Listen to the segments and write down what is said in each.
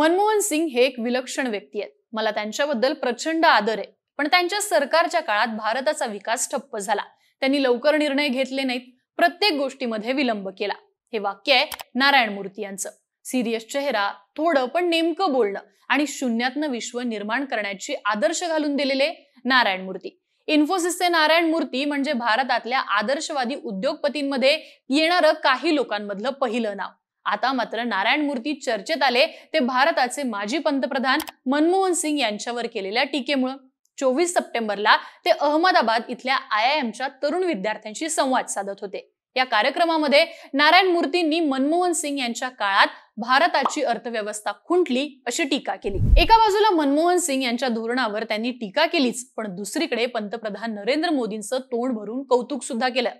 मनमोहन सिंग हे एक विलक्षण व्यक्ती आहेत मला त्यांच्याबद्दल प्रचंड आदर आहे पण त्यांच्या सरकारच्या काळात भारताचा विकास ठप्प झाला त्यांनी लवकर निर्णय घेतले नाहीत प्रत्येक गोष्टीमध्ये विलंब केला हे वाक्य आहे नारायण मूर्ती यांचं सिरियस चेहरा थोडं पण नेमकं बोलणं आणि शून्यातनं विश्व निर्माण करण्याची आदर्श घालून दिलेले नारायण मूर्ती इन्फोसिसचे नारायण मूर्ती म्हणजे भारतातल्या आदर्शवादी उद्योगपतींमध्ये येणारं काही लोकांमधलं पहिलं नाव आता मात्र नारायण मूर्ती चर्चेत आले ते भारताचे माजी पंतप्रधान मनमोहन सिंग यांच्यावर केलेल्या टीकेमुळे चोवीस सप्टेंबरला ते अहमदाबाद इथल्या आय आय एमच्या तरुण विद्यार्थ्यांशी संवाद साधत होते या कार्यक्रमामध्ये नारायण मूर्तींनी मनमोहन सिंग यांच्या काळात भारताची अर्थव्यवस्था खुंटली अशी टीका केली एका बाजूला मनमोहन सिंग यांच्या धोरणावर त्यांनी टीका केलीच पण दुसरीकडे पंतप्रधान नरेंद्र मोदींचं तोंड भरून कौतुक सुद्धा केलं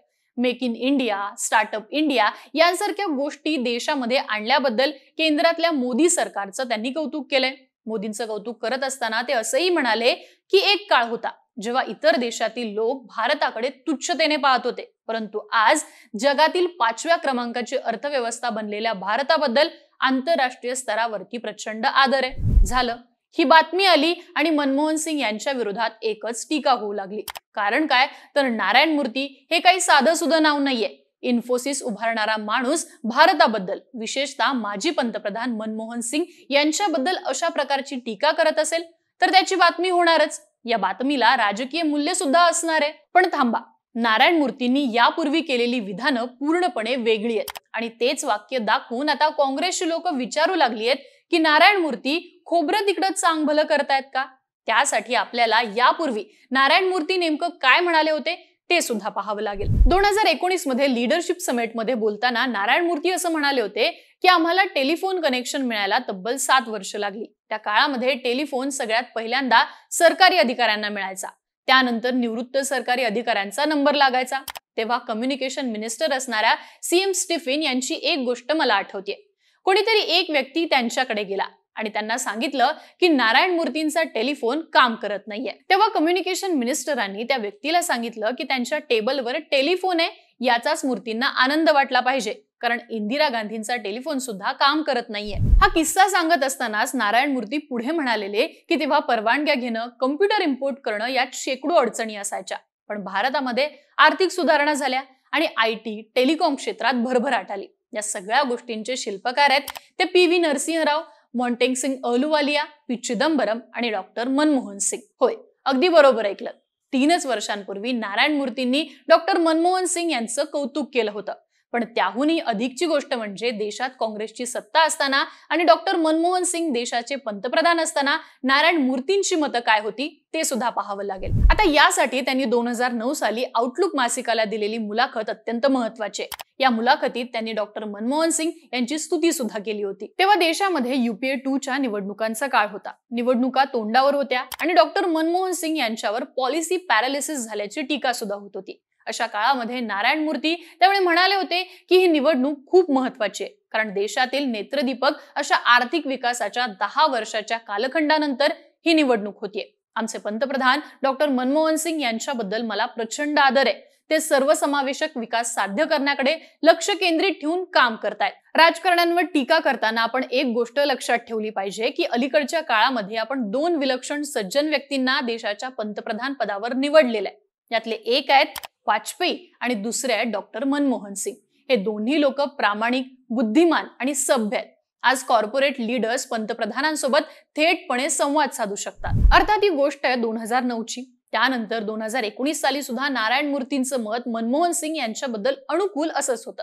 make in India startup India यांसारख्या गोष्टी देशामध्ये आणल्याबद्दल केंद्रातल्या मोदी सरकारचं त्यांनी कौतुक केलंय मोदींचं कौतुक करत असताना ते असंही म्हणाले की एक काळ होता जेव्हा इतर देशातील लोक भारताकडे तुच्छतेने पाहत होते परंतु आज जगातील पाचव्या क्रमांकाची अर्थव्यवस्था बनलेल्या भारताबद्दल आंतरराष्ट्रीय स्तरावरती प्रचंड आदर आहे झालं ही बातमी आली आणि मनमोहन सिंग यांच्या विरोधात एकच टीका होऊ लागली कारण काय तर नारायण मूर्ती हे काही साधं सुद्धा नाव नाहीये इन्फोसिस उभारणारा माणूस भारताबद्दल विशेषतः माजी पंतप्रधान मनमोहन सिंग यांच्याबद्दल अशा प्रकारची टीका करत असेल तर त्याची बातमी होणारच या बातमीला राजकीय मूल्य सुद्धा असणार आहे पण थांबा नारायण मूर्तींनी यापूर्वी केलेली विधानं पूर्णपणे वेगळी आहेत आणि तेच वाक्य दाखवून आता काँग्रेसची लोक विचारू लागली आहेत की नारायण मूर्ती खोबरं तिकडं चांगभलं करतायत का त्यासाठी आपल्याला यापूर्वी नारायण मूर्ती नेमकं काय म्हणाले होते ते सुद्धा पाहावं लागेल दोन हजार एकोणीस मध्ये लिडरशिप मध्ये बोलताना नारायण मूर्ती असं म्हणाले होते की आम्हाला टेलिफोन कनेक्शन मिळायला तब्बल सात वर्ष लागली त्या काळामध्ये टेलिफोन सगळ्यात पहिल्यांदा सरकारी अधिकाऱ्यांना मिळायचा त्यानंतर निवृत्त सरकारी अधिकाऱ्यांचा नंबर लागायचा तेव्हा कम्युनिकेशन मिनिस्टर असणाऱ्या सीएम स्टिफिन यांची एक गोष्ट मला आठवते कोणीतरी एक व्यक्ती त्यांच्याकडे गेला आणि त्यांना सांगितलं की नारायण मूर्तींचा टेलिफोन काम करत नाहीये तेव्हा कम्युनिकेशन मिनिस्टरांनी त्या व्यक्तीला सांगितलं की त्यांच्या टेबलवर टेलिफोन आहे याचाच मूर्तींना आनंद वाटला पाहिजे कारण इंदिरा गांधींचा टेलिफोन सुद्धा काम करत नाहीये हा किस्सा सांगत असतानाच नारायण मूर्ती पुढे म्हणालेले की तेव्हा परवानग्या घेणं कम्प्युटर इम्पोर्ट करणं यात शेकडो अडचणी असायच्या पण भारतामध्ये आर्थिक सुधारणा झाल्या आणि आय टी टेलिकॉम क्षेत्रात भरभराट आली या सगळ्या गोष्टींचे शिल्पकार आहेत ते P V Narasimha Rao Montek Singh Ahluwalia, P Chidambaram आणि डॉक्टर मनमोहन सिंग होय अगदी बरोबर ऐकलं तीनच वर्षांपूर्वी नारायण मूर्तींनी डॉक्टर मनमोहन सिंग यांचं कौतुक केलं होतं पण त्याहूनही अधिकची गोष्ट म्हणजे देशात काँग्रेसची सत्ता असताना आणि डॉक्टर मनमोहन सिंग देशाचे पंतप्रधान असताना नारायण मूर्तींची मतं काय होती ते सुद्धा पाहावं लागेल आता यासाठी त्यांनी दोन हजार नऊ साली आउटलुक मासिकाला दिलेली मुलाखत अत्यंत महत्वाची आहे या मुलाखतीत त्यांनी डॉक्टर मनमोहन सिंग यांची स्तुती सुद्धा केली होती तेव्हा देशामध्ये युपीए टू च्या निवडणुकांचा काळ होता निवडणुका तोंडावर होत्या आणि डॉक्टर मनमोहन सिंग यांच्यावर पॉलिसी पॅरालिसिस झाल्याची टीका सुद्धा होत होती अशा काळामध्ये नारायण मूर्ती त्यावेळी म्हणाले होते की ही निवडणूक खूप महत्वाची आहे कारण देशातील नेत्रदीपक अशा आर्थिक विकासाच्या दहा वर्षाच्या कालखंडानंतर ही निवडणूक होतीये आमचे पंतप्रधान डॉक्टर मनमोहन सिंग यांच्याबद्दल मला प्रचंड आदर आहे ते सर्वसमावेशक विकास साध्य करण्याकडे लक्ष केंद्रित ठेवून काम करतायत राजकारण्यांवर टीका करताना आपण एक गोष्ट लक्षात ठेवली पाहिजे की अलीकडच्या काळामध्ये आपण दोन विलक्षण सज्जन व्यक्तींना देशाच्या पंतप्रधान पदावर निवडलेलं आहे यातले एक आहेत वाजपेयी आणि दुसरे आहेत डॉक्टर मनमोहन सिंग हे दोन्ही लोक प्रामाणिक बुद्धिमान आणि सभ्य आहेत आज कॉर्पोरेट लीडर्स पंतप्रधानांसोबत थेटपणे संवाद साधू शकतात अर्थात ही गोष्ट आहे दोन हजार नऊची त्यानंतर दोन हजार एकोणीस साली सुद्धा नारायण मूर्तींचं मत मनमोहन सिंग यांच्याबद्दल अनुकूल असंच होतं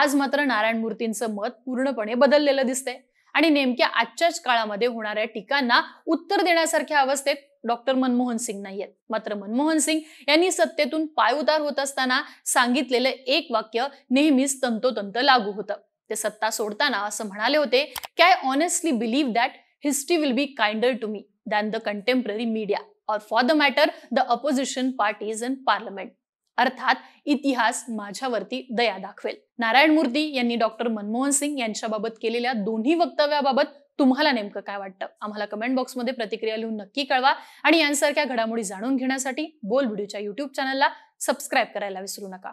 आज मात्र नारायण मूर्तींचं मत पूर्णपणे बदललेलं दिसतंय आणि नेमक्या आजच्याच काळामध्ये होणाऱ्या टीकांना उत्तर देण्यासारख्या अवस्थेत डॉक्टर मनमोहन सिंग नाही आहेत मात्र मनमोहन सिंग यांनी सत्तेतून पायउतार होत असताना सांगितलेलं एक वाक्य नेहमीच तंतोतंत लागू होतं ते सत्ता सोडताना असं म्हणाले होते की I honestly believe that history will be kinder to me than the contemporary media or for the matter the opposition parties in parliament अर्थात इतिहास माझ्यावरती दया दाखवेल नारायण मूर्ती यांनी डॉक्टर मनमोहन सिंग यांच्याबाबत केलेल्या दोन्ही वक्तव्याबाबत तुम्हाला नेमकं काय वाटतं आम्हाला कमेंट बॉक्समध्ये प्रतिक्रिया लिहून नक्की कळवा आणि यांसारख्या घडामोडी जाणून घेण्यासाठी बोल व्हिडिओच्या युट्यूब चॅनलला सबस्क्राईब करायला विसरू नका